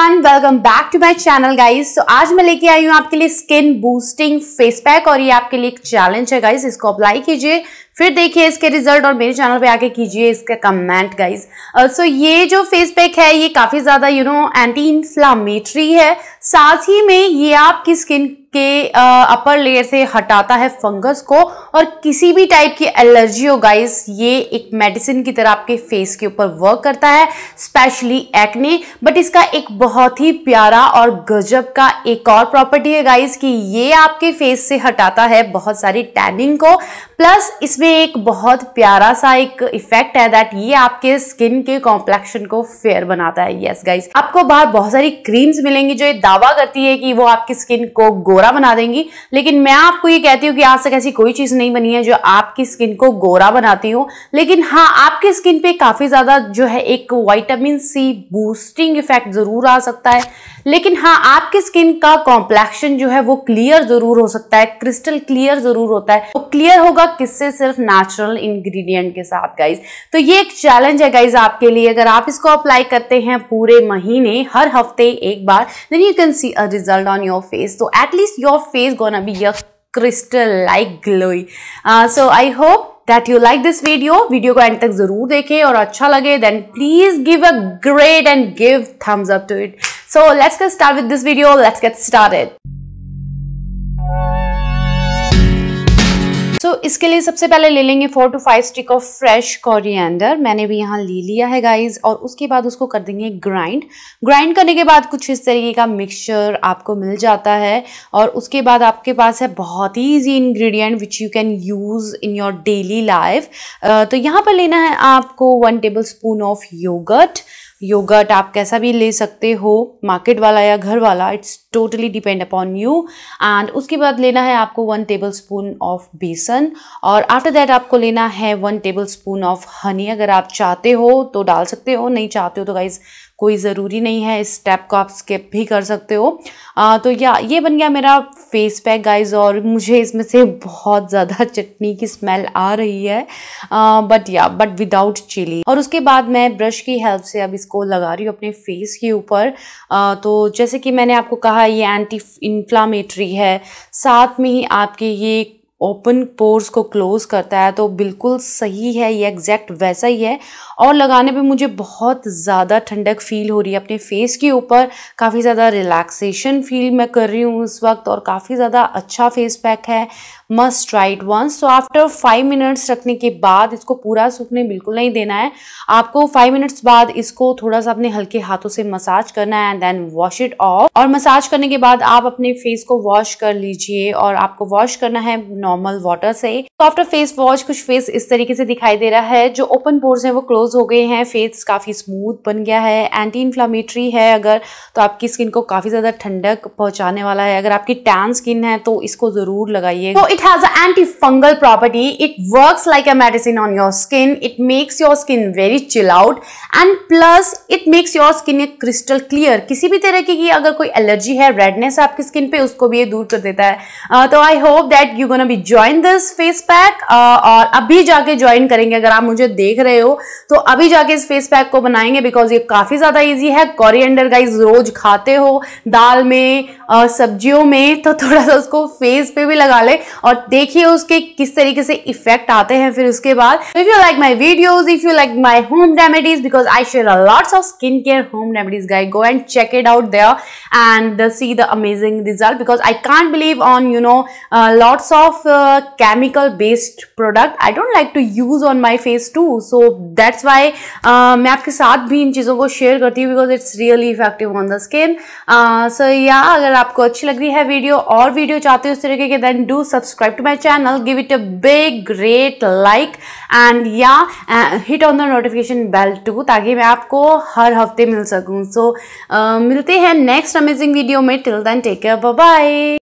Everyone welcome back to my channel guys तो आज मैं लेके आई हूँ आपके लिए स्किन बूस्टिंग फेस पैक और ये आपके लिए एक चैलेंज है गाइस इसको अप्लाई कीजिए फिर देखिए इसके रिजल्ट और मेरे चैनल पे आके कीजिए इसका कमेंट गाइज सो ये जो फेस पैक है ये काफ़ी ज़्यादा यू नो एंटी इंफ्लामेटरी है साथ ही में ये आपकी स्किन के अपर uh, लेयर से हटाता है फंगस को और किसी भी टाइप की एलर्जी हो गाइस ये एक मेडिसिन की तरह आपके फेस के ऊपर वर्क करता है स्पेशली एक्ने बट इसका एक बहुत ही प्यारा और गजब का एक और प्रॉपर्टी है गाइस कि ये आपके फेस से हटाता है बहुत सारी टैनिंग को प्लस इसमें एक बहुत प्यारा सा एक इफेक्ट है दैट ये आपके स्किन के कॉम्प्लेक्शन को फेयर बनाता है यस गाइस आपको बाहर बहुत सारी क्रीम्स मिलेंगी जो ये दावा करती है कि वो आपकी स्किन को गोरा बना देंगी लेकिन मैं आपको ये कहती हूँ कि आज तक ऐसी कोई चीज़ नहीं बनी है जो आपकी स्किन को गोरा बनाती हो लेकिन हाँ आपकी स्किन पे काफ़ी ज़्यादा जो है एक वाइटामिन सी बूस्टिंग इफेक्ट ज़रूर आ सकता है लेकिन हाँ आपके स्किन का कॉम्प्लेक्शन जो है वो क्लियर जरूर हो सकता है क्रिस्टल क्लियर जरूर होता है तो क्लियर होगा किससे सिर्फ नेचुरल इंग्रेडिएंट के साथ गाइज तो ये एक चैलेंज है गाइज आपके लिए अगर आप इसको अप्लाई करते हैं पूरे महीने हर हफ्ते एक बार then you can see a result on your face तो एटलीस्ट योर फेस गोन अभी य crystal like glowy so I hope that you like this video video को एंड तक जरूर देखें और अच्छा लगे then please give a great and give thumbs up to it So let's get started with this video. Let's get started. so, इसके लिए सबसे पहले ले लेंगे four to five stick of fresh coriander मैंने भी यहाँ ले लिया है गाइस और उसके बाद उसको कर देंगे ग्राइंड ग्राइंड करने के बाद कुछ इस तरीके का मिक्सचर आपको मिल जाता है और उसके बाद आपके पास है बहुत ही easy ingredient which you can use in your daily life तो यहाँ पर लेना है आपको one tablespoon of yoghurt yoghurt आप कैसा भी ले सकते हो मार्केट वाला या घर वाला it's totally depend upon you and उसके बाद लेना है आपको वन टेबल स्पून ऑफ बेसन और आफ्टर दैट आपको लेना है one tablespoon of honey अगर आप चाहते हो तो डाल सकते हो नहीं चाहते हो तो गाइज़ कोई ज़रूरी नहीं है इस स्टेप को आप स्किप भी कर सकते हो आ, तो या ये बन गया मेरा फेस पैक गाइज और मुझे इसमें से बहुत ज़्यादा चटनी की स्मेल आ रही है ah, but yeah but without chilli और उसके बाद मैं ब्रश की हेल्प से अब इसको लगा रही हूँ अपने फेस के ऊपर तो जैसे कि मैंने आपको कहा ये एंटी इन्फ्लामेटरी है साथ में ही आपके ये ओपन पोर्स को क्लोज़ करता है तो बिल्कुल सही है ये एग्जैक्ट वैसा ही है और लगाने पे मुझे बहुत ज़्यादा ठंडक फील हो रही है अपने फेस के ऊपर काफ़ी ज़्यादा रिलैक्सेशन फील मैं कर रही हूँ इस वक्त और काफ़ी ज़्यादा अच्छा फेस पैक है मस्ट ट्राइड वंस सो तो आफ्टर फाइव मिनट्स रखने के बाद इसको पूरा सूखने बिल्कुल नहीं देना है आपको फाइव मिनट्स बाद इसको थोड़ा सा अपने हल्के हाथों से मसाज करना है and then wash it off और मसाज करने के बाद आप अपने फेस को वॉश कर लीजिए और आपको वॉश करना है नॉर्मल वाटर से तो आफ्टर फेस वॉश कुछ फेस इस तरीके से दिखाई दे रहा है जो ओपन पोर्स हैं वो क्लोज हो गए हैं फेस काफ़ी स्मूथ बन गया है एंटी इन्फ्लामेटरी है अगर तो आपकी स्किन को काफ़ी ज़्यादा ठंडक पहुंचाने वाला है अगर आपकी टैन स्किन है तो इसको ज़रूर लगाइए तो it has anti fungal property it work like a medicine on your skin it makes your skin very chill out and plus it makes your skin a crystal clear किसी भी तरह की अगर कोई एलर्जी है रेडनेस आपकी skin पे उसको भी ये दूर कर देता है uh, तो I hope that you gonna be join this face pack uh, और अभी जाके ज्वाइन करेंगे अगर आप मुझे देख रहे हो तो अभी जाके इस फेस पैक को बनाएंगे बिकॉज ये काफ़ी ज़्यादा ईजी है कॉरिएंडर गाइज रोज खाते हो दाल में सब्जियों में तो थोड़ा सा उसको फेस पे भी लगा ले और देखिए उसके किस तरीके से इफेक्ट आते हैं फिर उसके बाद if you like my videos if you like my home remedies because I share a lots of skin care home remedies guys go and check it out there and see the amazing result because I can't believe on you know lots of chemical based product I don't like to use on my face too so that's why मैं आपके साथ भी इन चीज़ों को share करती हूँ because it's really effective on the skin so या अगर आपको अच्छी लग रही है वीडियो और वीडियो चाहते हो उस तरीके के then do subscribe to my channel give it a big great like and या hit on the notification bell too ताकि मैं आपको हर हफ्ते मिल सकूँ सो so, uh, मिलते हैं नेक्स्ट अमेजिंग वीडियो में till then take care bye